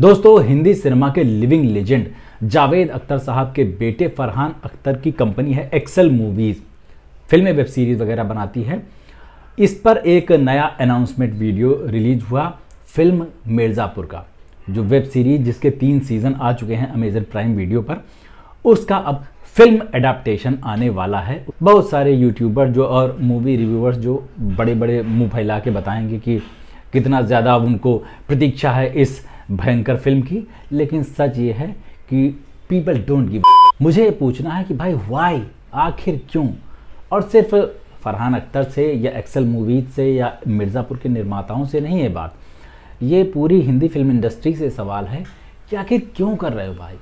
दोस्तों हिंदी सिनेमा के living legend Javed Akhtar साहब के बेटे फरहान अख्तर की कंपनी है एक्सेल मूवीज़ फिल्में वेब सीरीज़ वगैरह बनाती है इस पर एक नया अनाउंसमेंट वीडियो रिलीज हुआ फिल्म मिर्ज़ापुर का जो वेब सीरीज जिसके तीन सीज़न आ चुके हैं अमेजन प्राइम वीडियो पर उसका अब फिल्म एडाप्टेशन आने वाला है बहुत सारे यूट्यूबर जो और मूवी रिव्यूअर्स जो बड़े बड़े मुंह फैला के बताएंगे कि कितना ज़्यादा उनको प्रतीक्षा है इस भयंकर फिल्म की लेकिन सच ये है कि पीपल डोंट गिव मुझे ये पूछना है कि भाई वाई आखिर क्यों और सिर्फ फरहान अख्तर से या एक्सल मूवीज से या मिर्ज़ापुर के निर्माताओं से नहीं है बात ये पूरी हिंदी फिल्म इंडस्ट्री से सवाल है कि आखिर क्यों कर रहे हो भाई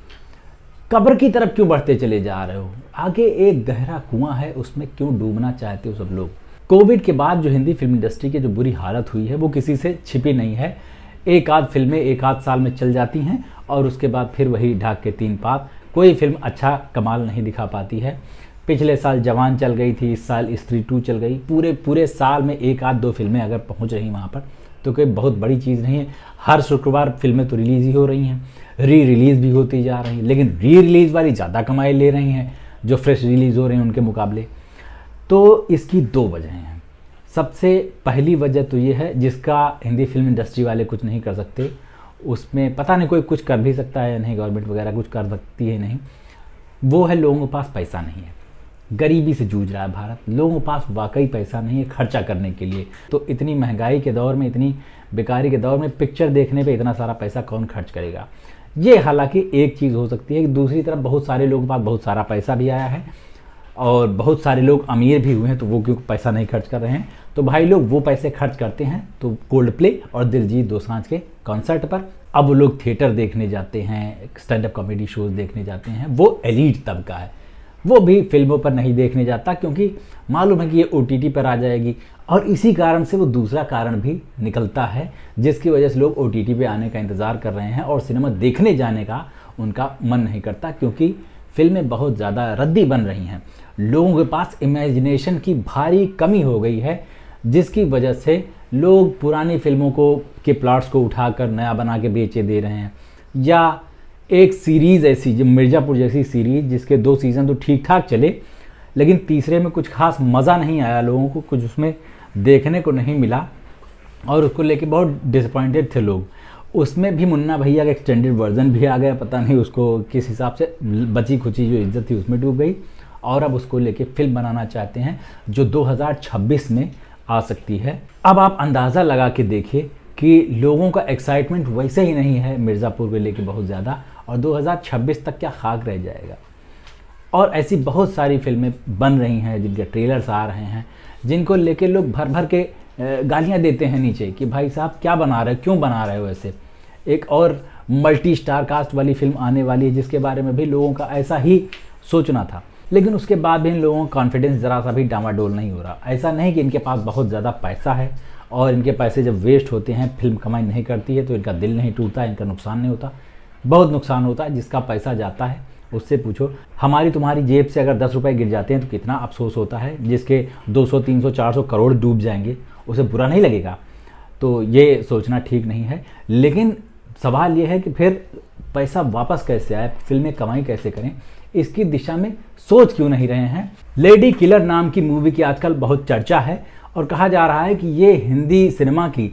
कब्र की तरफ क्यों बढ़ते चले जा रहे हो आगे एक गहरा कुआं है उसमें क्यों डूबना चाहते हो सब लोग कोविड के बाद जो हिंदी फिल्म इंडस्ट्री की जो बुरी हालत हुई है वो किसी से छिपी नहीं है एक आध फिल्में एक आध साल में चल जाती हैं और उसके बाद फिर वही ढाक के तीन पात कोई फिल्म अच्छा कमाल नहीं दिखा पाती है पिछले साल जवान चल गई थी इस साल स्त्री टू चल गई पूरे पूरे साल में एक आध दो फिल्में अगर पहुंच रही वहाँ पर तो कोई बहुत बड़ी चीज़ नहीं है हर शुक्रवार फिल्में तो रिलीज़ ही हो रही हैं री रिलीज़ भी होती जा रही हैं लेकिन री रिलीज़ वाली ज़्यादा कमाई ले रही हैं जो फ्रेश रिलीज़ हो रहे हैं उनके मुकाबले तो इसकी दो वजह हैं सबसे पहली वजह तो ये है जिसका हिंदी फिल्म इंडस्ट्री वाले कुछ नहीं कर सकते उसमें पता नहीं कोई कुछ कर भी सकता है या नहीं गवर्नमेंट वगैरह कुछ कर सकती है नहीं वो है लोगों के पास पैसा नहीं है गरीबी से जूझ रहा है भारत लोगों के पास वाकई पैसा नहीं है खर्चा करने के लिए तो इतनी महंगाई के दौर में इतनी बेकारी के दौर में पिक्चर देखने पे इतना सारा पैसा कौन खर्च करेगा ये हालांकि एक चीज़ हो सकती है कि दूसरी तरफ बहुत सारे लोगों के पास बहुत सारा पैसा भी आया है और बहुत सारे लोग अमीर भी हुए हैं तो वो क्योंकि पैसा नहीं खर्च कर रहे हैं तो भाई लोग वो पैसे खर्च करते हैं तो कोल्ड प्ले और दिलजीत दोसांझ के कॉन्सर्ट पर अब लोग थिएटर देखने जाते हैं स्टैंड अप कॉमेडी शोज देखने जाते हैं वो एलिट तबका है वो भी फिल्मों पर नहीं देखने जाता क्योंकि मालूम है कि ये ओ पर आ जाएगी और इसी कारण से वो दूसरा कारण भी निकलता है जिसकी वजह से लोग ओ पे आने का इंतज़ार कर रहे हैं और सिनेमा देखने जाने का उनका मन नहीं करता क्योंकि फिल्में बहुत ज़्यादा रद्दी बन रही हैं लोगों के पास इमेजिनेशन की भारी कमी हो गई है जिसकी वजह से लोग पुरानी फिल्मों को के प्लाट्स को उठाकर नया बना के बेचे दे रहे हैं या एक सीरीज़ ऐसी जो मिर्ज़ापुर जैसी सीरीज़ जिसके दो सीज़न तो ठीक ठाक चले लेकिन तीसरे में कुछ खास मज़ा नहीं आया लोगों को कुछ उसमें देखने को नहीं मिला और उसको लेके बहुत डिसअपॉइंटेड थे लोग उसमें भी मुन्ना भैया का एक्सटेंडेड वर्जन भी आ गया पता नहीं उसको किस हिसाब से बची खुची जो इज्जत थी उसमें डूब गई और अब उसको लेके फिल्म बनाना चाहते हैं जो 2026 में आ सकती है अब आप अंदाज़ा लगा के देखिए कि लोगों का एक्साइटमेंट वैसे ही नहीं है मिर्ज़ापुर को लेके बहुत ज़्यादा और 2026 तक क्या खाक रह जाएगा और ऐसी बहुत सारी फिल्में बन रही हैं जिनके ट्रेलर्स आ रहे हैं जिनको लेके लोग भर भर के गालियां देते हैं नीचे कि भाई साहब क्या बना रहे हो क्यों बना रहे हो ऐसे एक और मल्टी स्टार कास्ट वाली फिल्म आने वाली है जिसके बारे में भी लोगों का ऐसा ही सोचना था लेकिन उसके बाद भी इन लोगों का कॉन्फिडेंस ज़रा सा भी डामाडोल नहीं हो रहा ऐसा नहीं कि इनके पास बहुत ज़्यादा पैसा है और इनके पैसे जब वेस्ट होते हैं फिल्म कमाई नहीं करती है तो इनका दिल नहीं टूटता इनका नुकसान नहीं होता बहुत नुकसान होता है जिसका पैसा जाता है उससे पूछो हमारी तुम्हारी जेब से अगर दस रुपये गिर जाते हैं तो कितना अफसोस होता है जिसके 200, 300, 400 करोड़ डूब जाएंगे उसे बुरा नहीं लगेगा तो ये सोचना ठीक नहीं है लेकिन सवाल ये है कि फिर पैसा वापस कैसे आए फिल्में कमाई कैसे करें इसकी दिशा में सोच क्यों नहीं रहे हैं लेडी किलर नाम की मूवी की आजकल बहुत चर्चा है और कहा जा रहा है कि ये हिंदी सिनेमा की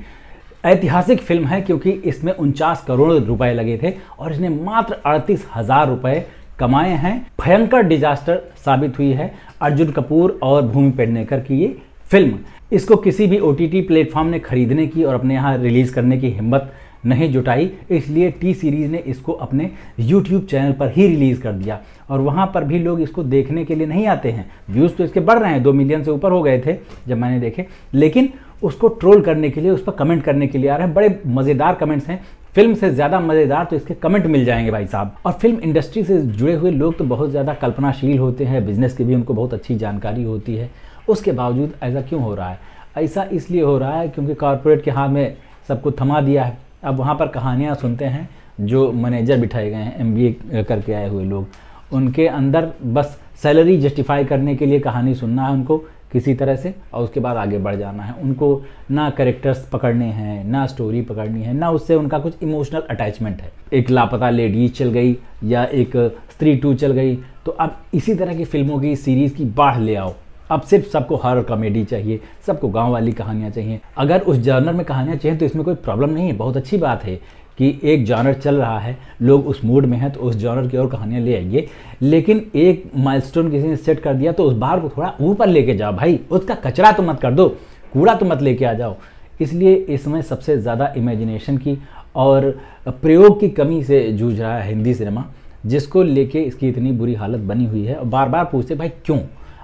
ऐतिहासिक फिल्म है क्योंकि इसमें उनचास करोड़ रुपए लगे थे और इसने मात्र अड़तीस हजार रुपए कमाए हैं भयंकर डिजास्टर साबित हुई है अर्जुन कपूर और भूमि पेडनेकर की ये फिल्म इसको किसी भी ओ टी प्लेटफॉर्म ने खरीदने की और अपने यहाँ रिलीज करने की हिम्मत नहीं जुटाई इसलिए टी सीरीज़ ने इसको अपने यूट्यूब चैनल पर ही रिलीज़ कर दिया और वहाँ पर भी लोग इसको देखने के लिए नहीं आते हैं व्यूज़ तो इसके बढ़ रहे हैं दो मिलियन से ऊपर हो गए थे जब मैंने देखे लेकिन उसको ट्रोल करने के लिए उस पर कमेंट करने के लिए आ रहे हैं बड़े मज़ेदार कमेंट्स हैं फिल्म से ज़्यादा मज़ेदार तो इसके कमेंट मिल जाएंगे भाई साहब और फिल्म इंडस्ट्री से जुड़े हुए लोग तो बहुत ज़्यादा कल्पनाशील होते हैं बिजनेस की भी उनको बहुत अच्छी जानकारी होती है उसके बावजूद ऐसा क्यों हो रहा है ऐसा इसलिए हो रहा है क्योंकि कॉरपोरेट के हाथ में सबको थमा दिया है अब वहाँ पर कहानियाँ सुनते हैं जो मैनेजर बिठाए गए हैं एम करके आए हुए लोग उनके अंदर बस सैलरी जस्टिफाई करने के लिए कहानी सुनना है उनको किसी तरह से और उसके बाद आगे बढ़ जाना है उनको ना करेक्टर्स पकड़ने हैं ना स्टोरी पकड़नी है ना उससे उनका कुछ इमोशनल अटैचमेंट है एक लापता लेडीज चल गई या एक स्त्री टू चल गई तो अब इसी तरह की फिल्मों की सीरीज़ की बाढ़ ले आओ अब सिर्फ सबको हर कॉमेडी चाहिए सबको गांव वाली कहानियाँ चाहिए अगर उस जॉनर में कहानियाँ चाहिए तो इसमें कोई प्रॉब्लम नहीं है बहुत अच्छी बात है कि एक जॉनर चल रहा है लोग उस मूड में हैं तो उस जॉनर की और कहानियाँ ले आइए लेकिन एक माइलस्टोन किसी ने सेट कर दिया तो उस बार को थोड़ा ऊपर लेके जाओ भाई उसका कचरा तो मत कर दो कूड़ा तो मत लेके आ जाओ इसलिए इसमें सबसे ज़्यादा इमेजिनेशन की और प्रयोग की कमी से जूझ रहा है हिंदी सिनेमा जिसको लेके इसकी इतनी बुरी हालत बनी हुई है और बार बार पूछते भाई क्यों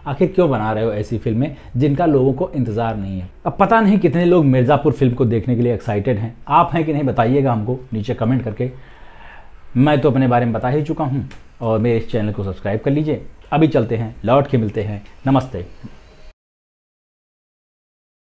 आखिर क्यों बना रहे हो ऐसी फिल्में जिनका लोगों को इंतजार नहीं है अब पता नहीं कितने लोग मिर्ज़ापुर फिल्म को देखने के लिए एक्साइटेड हैं आप हैं कि नहीं बताइएगा हमको नीचे कमेंट करके मैं तो अपने बारे में बता ही चुका हूँ और मेरे इस चैनल को सब्सक्राइब कर लीजिए अभी चलते हैं लौट के मिलते हैं नमस्ते